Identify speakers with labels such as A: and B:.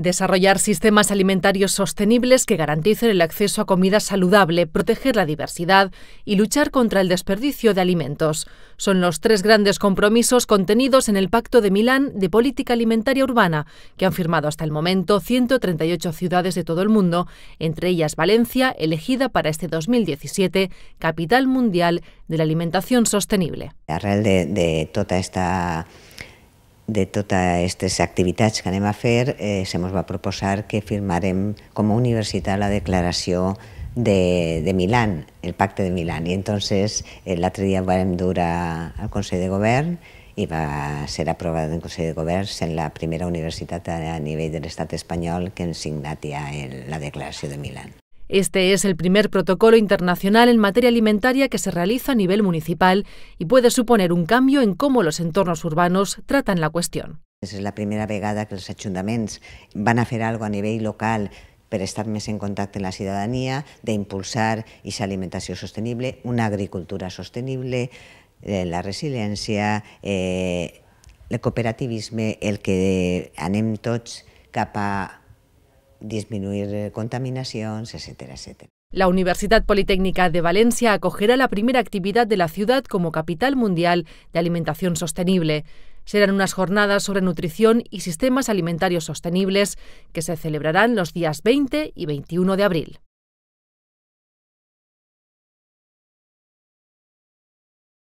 A: Desarrollar sistemas alimentarios sostenibles que garanticen el acceso a comida saludable, proteger la diversidad y luchar contra el desperdicio de alimentos son los tres grandes compromisos contenidos en el Pacto de Milán de Política Alimentaria Urbana, que han firmado hasta el momento 138 ciudades de todo el mundo, entre ellas Valencia, elegida para este 2017 Capital Mundial de la Alimentación Sostenible.
B: de toda esta de totes aquestes activitats que anem a fer, eh, se mos va proposar que firmarem com a universitat la declaració de, de Milán, el pacte de Milán. I entonces eh, l'altre dia vam dur al Consell de Govern i va ser aprovat en Consell de Govern sent la primera universitat a, a nivell de l'estat espanyol que ens signat ja el, la declaració de Milán.
A: Este es el primer protocolo internacional en materia alimentaria que se realiza a nivel municipal y puede suponer un cambio en cómo los entornos urbanos tratan la cuestión.
B: Es la primera vegada que los ayuntamientos van a hacer algo a nivel local para estar más en contacto con la ciudadanía, de impulsar esa alimentación sostenible, una agricultura sostenible, eh, la resiliencia, eh, el cooperativismo, el que anem tots cap disminuir eh, contaminaciones, etcétera, etcétera.
A: La Universidad Politécnica de Valencia acogerá la primera actividad de la ciudad como capital mundial de alimentación sostenible. Serán unas jornadas sobre nutrición y sistemas alimentarios sostenibles que se celebrarán los días 20 y 21 de abril.